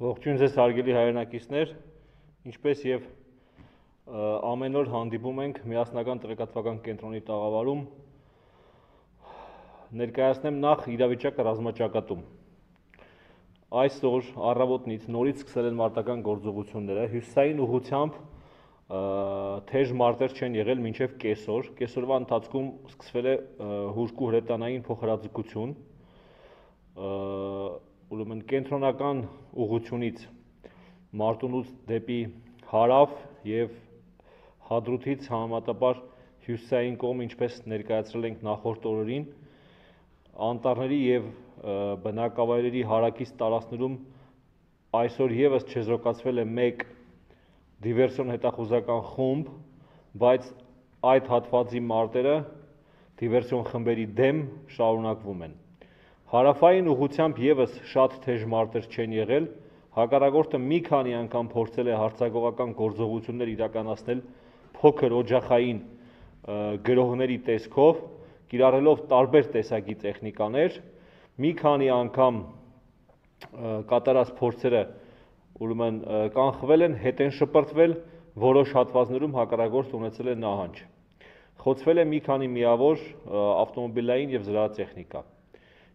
Ողջույն ձեզ հարգելի հայրենակիցներ, ինչպես եւ ամեն օր հանդիպում ենք Միասնական Տեղեկատվական Կենտրոնի տաղավարում։ Ներկայացնեմ նախ իրավիճակը ռազմաճակատում։ Այսօր առավոտնից նորից սկսել են մարտական գործողությունները հյուսային ուղությամբ թեժ մարտեր չեն եղել մինչև կեսօր։ Կեսօրվա ընթացքում սկսվել է հուրկու հրետանային փոխհրաձգություն, կենտրոնական ուղությունից մարտունուց դեպի հարավ եւ հադրութից համատապար հյուսիսային կողմ, ինչպես ներկայացրել ենք նախորդ օրերին, անտառների եւ բնակավայրերի հարակից տարածներում այսօր եւս չեզոքացվել է մեկ դիվերսիոն հետախուզական խումբ, բայց այդ հատվածի մարտերը դիվերսիոն խմբերի դեմ շարունակվում են։ Հարավային ուղությամբ եւս շատ թեժ մարտեր չեն եղել։ Հակառակորդը մի քանի անգամ փորձել է հարցակողական գործողություններ իրականացնել փոքր օջախային գրողների տեսքով, կիրառելով տարբեր տեսակի տեխնիկաներ։ Մի քանի անգամ կատարած փորձերը ուրեմն կանխվել են, հետ են շպրտվել, որոշ հատվածներում հակառակորդ ունեցել է նահանջ։ Խոցվել է մի քանի միավոր ավտոմոբիլային եւ զրահատեխնիկա։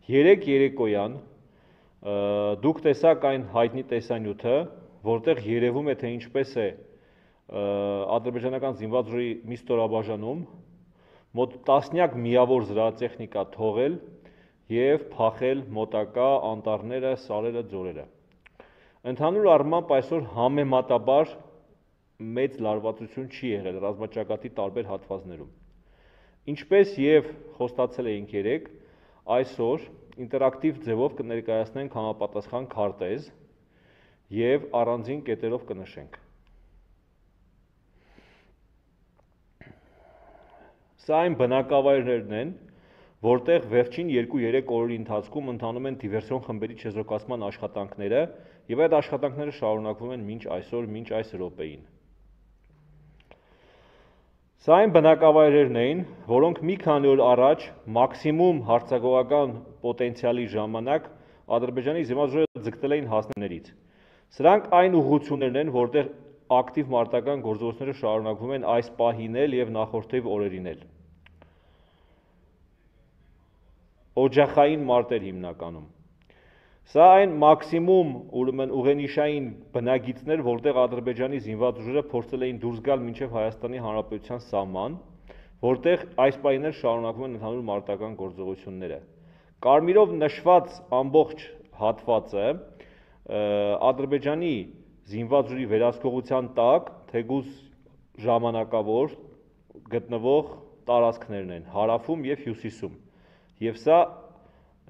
3 երեկոյան դուք տեսակ այն հայտնի տեսանյութը, որտեղ երևում է թե ինչպես է ադրբեջանական զինված ժողովի մի ստորաբաժանում մոտ տասնյակ միավոր զրահատեխնիկա թողել եւ փախել մոտակա անտառները, սարերը, ձորերը։ Ընդհանուր առմամբ այսօր համեմատաբար մեծ լարվածություն չի եղել ռազմաճակատի տարբեր հատվածներում։ Ինչպես եւ խոստացել էինք երեք, Այսօր ինտերակտիվ ձևով կներկայացնենք համապատասխան քարտեզ եւ առանձին կետերով կնշենք։ Սա այն բնակավայրներն են, որտեղ վերջին 2-3 օրերի ընթացքում ընթանում են դիվերսիոն խմբերի չեզոքացման աշխատանքները եւ այդ աշխատանքները շարունակվում են մինչ այսօր, մինչ այս րոպեին։ այս Սա այն բնակավայրերն էին, որոնք մի քանի օր առաջ մաքսիմում հարցակողական պոտենցիալի ժամանակ Ադրբեջանի զինվորները ձգտել էին հասնելներից։ Սրանք այն ուղություններն են, որտեղ ակտիվ մարտական գործողությունները շարունակվում են այս պահին էլ եւ նախորդիվ օրերին էլ։ Օջախային մարտեր հիմնականում Սա այն մաքսիմում ուրեմն ուղենիշային բնագիծներ, որտեղ Ադրբեջանի զինված ուժերը փորձել էին դուրս գալ մինչև Հայաստանի Հանրապետության սահման, որտեղ այս պայմաններ շարունակվում են ընդհանուր մարտական գործողությունները։ Կարմիրով նշված ամբողջ հատվածը Ադրբեջանի զինված ուժի վերահսկողության տակ թեգուս ժամանակավոր գտնվող տարածքներն են հարավում եւ հյուսիսում։ Եվ սա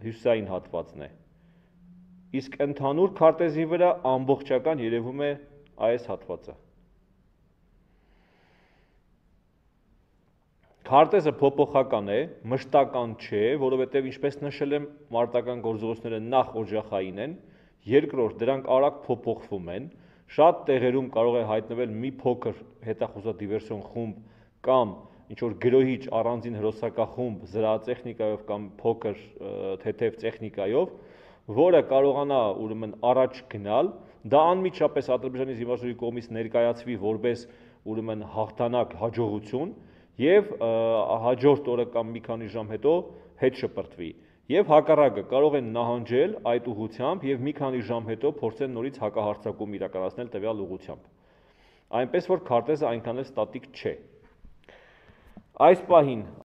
հյուսային հատվածն է։ հատված իսկ ընդհանուր քարտեզի վրա ամբողջական երևում է այս հատվածը։ Քարտեզը փոփոխական է, մշտական չէ, որովհետև ինչպես նշել եմ, մարտական գործողությունները նախ օջախային են, երկրորդ դրանք արագ փոփոխվում են, շատ տեղերում կարող է հայտնվել մի փոքր հետախուզադիվերսիոն խումբ կամ ինչ որ գրոհիչ առանձին հրոսակախումբ զրահատեխնիկայով կամ փոքր թեթև տեխնիկայով, թե որը կարողանա ուրեմն առաջ գնալ, դա անմիջապես Ադրբեջանի զինվորների կողմից ներկայացվի որպես ուրեմն հաղթանակ հաջողություն եւ հաջորդ օրը կամ մի քանի ժամ հետո հետ շպրտվի։ Եվ հակառակը կարող են նահանջել այդ ուղությամբ եւ մի քանի ժամ հետո փորձեն նորից հակահարցակում իրականացնել տվյալ ուղությամբ։ Այնպես որ քարտեզը այնքան էլ ստատիկ չէ։ Այս պահին